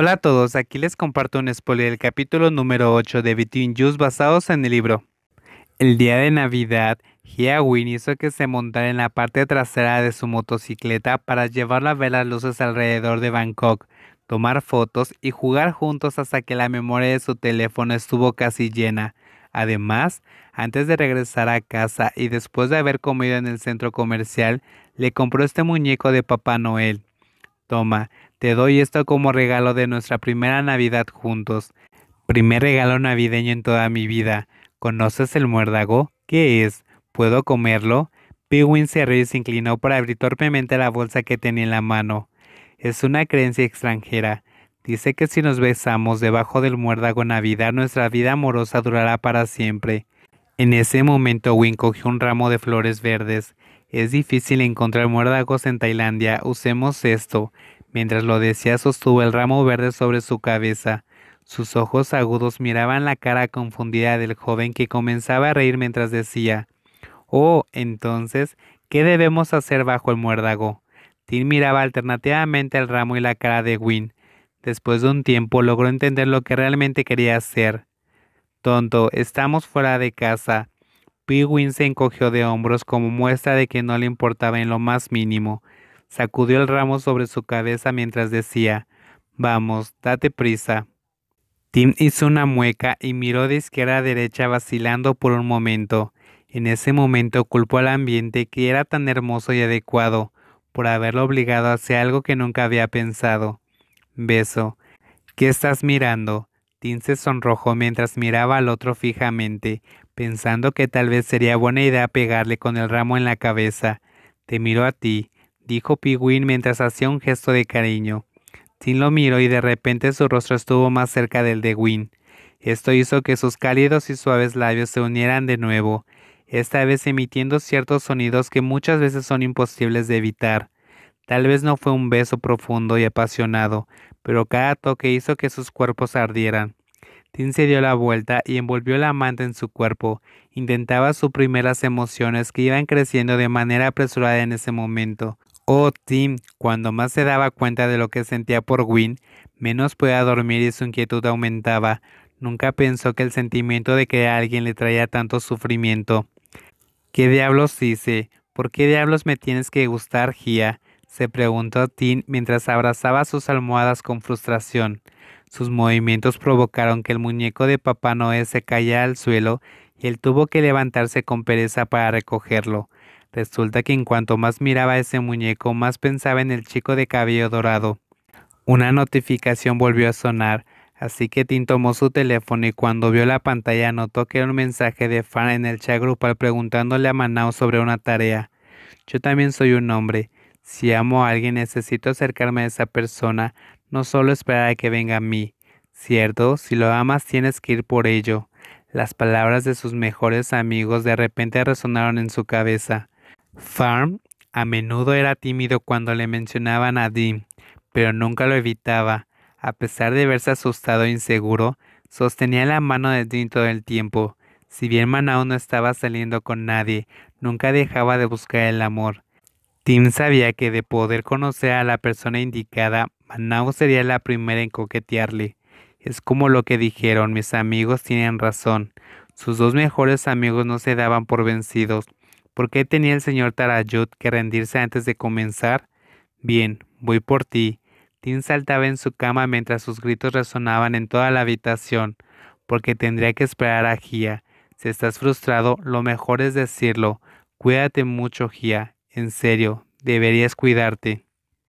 Hola a todos, aquí les comparto un spoiler del capítulo número 8 de Between Juice basados en el libro. El día de Navidad, Win hizo que se montara en la parte trasera de su motocicleta para llevarla a ver las luces alrededor de Bangkok, tomar fotos y jugar juntos hasta que la memoria de su teléfono estuvo casi llena. Además, antes de regresar a casa y después de haber comido en el centro comercial, le compró este muñeco de Papá Noel Toma, te doy esto como regalo de nuestra primera Navidad juntos. Primer regalo navideño en toda mi vida. ¿Conoces el muérdago? ¿Qué es? ¿Puedo comerlo? Pewin se rió y se inclinó para abrir torpemente la bolsa que tenía en la mano. Es una creencia extranjera. Dice que si nos besamos debajo del muérdago Navidad, nuestra vida amorosa durará para siempre. En ese momento, Win cogió un ramo de flores verdes. Es difícil encontrar muérdagos en Tailandia, usemos esto. Mientras lo decía sostuvo el ramo verde sobre su cabeza. Sus ojos agudos miraban la cara confundida del joven que comenzaba a reír mientras decía Oh, entonces, ¿qué debemos hacer bajo el muérdago? Tim miraba alternativamente el ramo y la cara de Win. Después de un tiempo logró entender lo que realmente quería hacer. Tonto, estamos fuera de casa. Pee-Win se encogió de hombros como muestra de que no le importaba en lo más mínimo. Sacudió el ramo sobre su cabeza mientras decía, Vamos, date prisa. Tim hizo una mueca y miró de izquierda a derecha vacilando por un momento. En ese momento culpó al ambiente que era tan hermoso y adecuado por haberlo obligado a hacer algo que nunca había pensado. Beso. ¿Qué estás mirando? Tin se sonrojó mientras miraba al otro fijamente, pensando que tal vez sería buena idea pegarle con el ramo en la cabeza. Te miro a ti, dijo Pee-Win mientras hacía un gesto de cariño. Tin lo miró y de repente su rostro estuvo más cerca del de Win. Esto hizo que sus cálidos y suaves labios se unieran de nuevo, esta vez emitiendo ciertos sonidos que muchas veces son imposibles de evitar. Tal vez no fue un beso profundo y apasionado, pero cada toque hizo que sus cuerpos ardieran. Tim se dio la vuelta y envolvió la manta en su cuerpo. Intentaba suprimir las emociones que iban creciendo de manera apresurada en ese momento. Oh, Tim, cuando más se daba cuenta de lo que sentía por Win, menos podía dormir y su inquietud aumentaba. Nunca pensó que el sentimiento de que a alguien le traía tanto sufrimiento. ¿Qué diablos hice? ¿Por qué diablos me tienes que gustar, Gia? se preguntó Tim mientras abrazaba sus almohadas con frustración. Sus movimientos provocaron que el muñeco de Papá Noé se cayera al suelo y él tuvo que levantarse con pereza para recogerlo. Resulta que en cuanto más miraba a ese muñeco, más pensaba en el chico de cabello dorado. Una notificación volvió a sonar, así que Tin tomó su teléfono y cuando vio la pantalla notó que era un mensaje de fan en el chat grupal preguntándole a Manao sobre una tarea. Yo también soy un hombre. Si amo a alguien necesito acercarme a esa persona, no solo a que venga a mí. Cierto, si lo amas tienes que ir por ello. Las palabras de sus mejores amigos de repente resonaron en su cabeza. Farm a menudo era tímido cuando le mencionaban a Dean, pero nunca lo evitaba. A pesar de verse asustado e inseguro, sostenía la mano de Dean todo el tiempo. Si bien Manao no estaba saliendo con nadie, nunca dejaba de buscar el amor. Tim sabía que de poder conocer a la persona indicada, Manao sería la primera en coquetearle. Es como lo que dijeron, mis amigos tienen razón. Sus dos mejores amigos no se daban por vencidos. ¿Por qué tenía el señor tarayut que rendirse antes de comenzar? Bien, voy por ti. Tin saltaba en su cama mientras sus gritos resonaban en toda la habitación, porque tendría que esperar a Gia. Si estás frustrado, lo mejor es decirlo. Cuídate mucho, Gia. En serio, deberías cuidarte.